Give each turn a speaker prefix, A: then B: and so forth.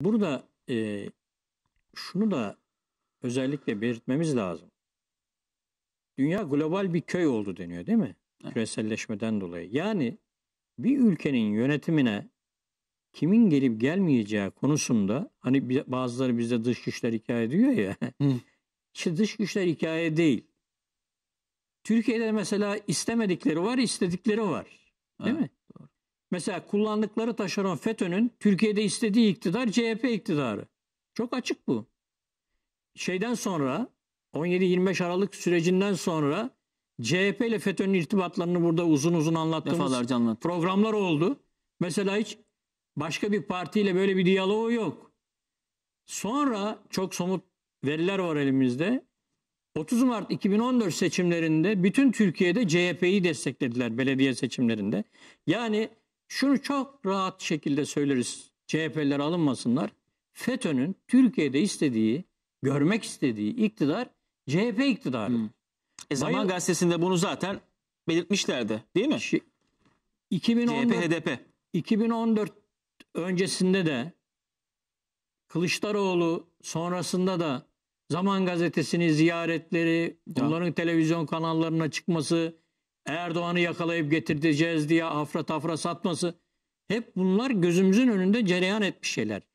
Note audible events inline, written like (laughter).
A: Burada e, şunu da özellikle belirtmemiz lazım. Dünya global bir köy oldu deniyor değil mi? Evet. Küreselleşmeden dolayı. Yani bir ülkenin yönetimine kimin gelip gelmeyeceği konusunda hani bazıları bizde dış güçler hikaye diyor ya. (laughs) işte dış güçler hikaye değil. Türkiye'de mesela istemedikleri var, istedikleri var. Değil evet. mi? Mesela kullandıkları taşeron FETÖ'nün Türkiye'de istediği iktidar CHP iktidarı. Çok açık bu. Şeyden sonra 17-25 Aralık sürecinden sonra CHP ile FETÖ'nün irtibatlarını burada uzun uzun anlattığımız anlattım. programlar oldu. Mesela hiç başka bir partiyle böyle bir diyaloğu yok. Sonra çok somut veriler var elimizde. 30 Mart 2014 seçimlerinde bütün Türkiye'de CHP'yi desteklediler belediye seçimlerinde. Yani şunu çok rahat şekilde söyleriz. CHP'ler alınmasınlar. FETÖ'nün Türkiye'de istediği, görmek istediği iktidar CHP iktidarı. Hmm. E Zaman Bayıl... gazetesinde bunu zaten belirtmişlerdi değil mi? Şi... 2014, CHP, HDP. 2014 öncesinde de Kılıçdaroğlu sonrasında da Zaman gazetesini ziyaretleri, bunların ya. televizyon kanallarına çıkması, Erdoğan'ı yakalayıp getirteceğiz diye afra tafra satması hep bunlar gözümüzün önünde cereyan etmiş şeyler.